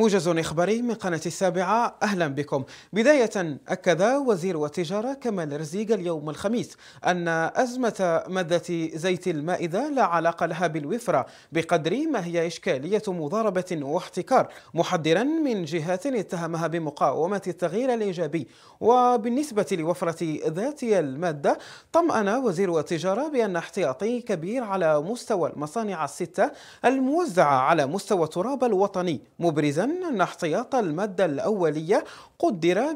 موجز إخباري من قناة السابعة أهلا بكم بداية أكد وزير التجارة كمال رزيق اليوم الخميس أن أزمة مادة زيت المائدة لا علاقة لها بالوفرة بقدر ما هي إشكالية مضاربة واحتكار محذرا من جهات اتهمها بمقاومة التغيير الإيجابي وبالنسبة لوفرة ذات المادة طمأن وزير التجارة بأن احتياطي كبير على مستوى المصانع الستة الموزعة على مستوى التراب الوطني مبرزا أن احتياط المادة الأولية قدر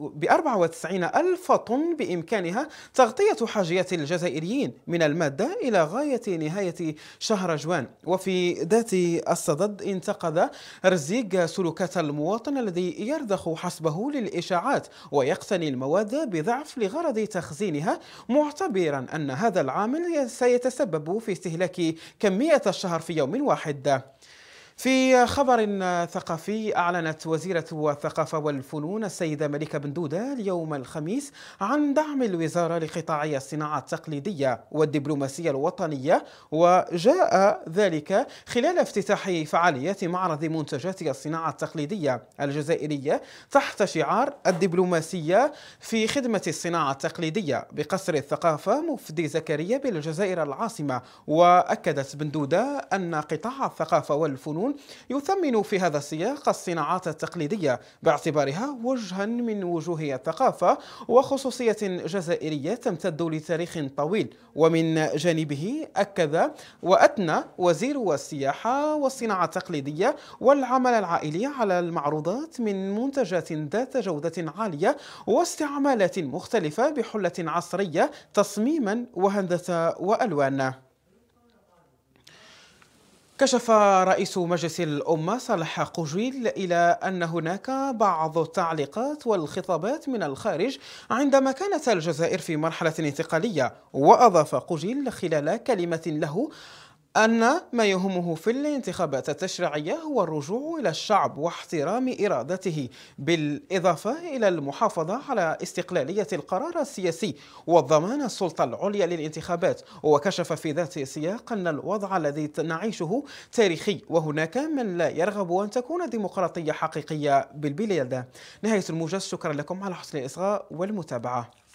ب 94 ألف طن بإمكانها تغطية حاجيات الجزائريين من المادة إلى غاية نهاية شهر جوان وفي ذات الصدد انتقد رزيق سلوكات المواطن الذي يرضخ حسبه للإشاعات ويقتني المواد بضعف لغرض تخزينها معتبرا أن هذا العامل سيتسبب في استهلاك كمية الشهر في يوم واحد في خبر ثقافي أعلنت وزيرة الثقافة والفنون السيدة ملكة بن دودة اليوم الخميس عن دعم الوزارة لقطاعي الصناعة التقليدية والدبلوماسية الوطنية وجاء ذلك خلال افتتاح فعالية معرض منتجات الصناعة التقليدية الجزائرية تحت شعار الدبلوماسية في خدمة الصناعة التقليدية بقصر الثقافة مفدي زكريا بالجزائر العاصمة وأكدت بن دودة أن قطاع الثقافة والفنون القانون يثمن في هذا السياق الصناعات التقليدية باعتبارها وجها من وجوه الثقافة وخصوصية جزائرية تمتد لتاريخ طويل ومن جانبه أكد وأثنى وزير السياحة والصناعة التقليدية والعمل العائلي على المعروضات من منتجات ذات جودة عالية واستعمالات مختلفة بحلة عصرية تصميما وهندسة وألوان كشف رئيس مجلس الأمة صالح قجيل إلى أن هناك بعض التعليقات والخطابات من الخارج عندما كانت الجزائر في مرحلة انتقالية وأضاف قجيل خلال كلمة له أن ما يهمه في الانتخابات التشريعية هو الرجوع إلى الشعب واحترام إرادته بالإضافة إلى المحافظة على استقلالية القرار السياسي وضمان السلطة العليا للانتخابات وكشف في ذات سياق أن الوضع الذي نعيشه تاريخي وهناك من لا يرغب أن تكون ديمقراطية حقيقية بالبلاد نهاية الموجز شكرا لكم على حسن الإصغاء والمتابعة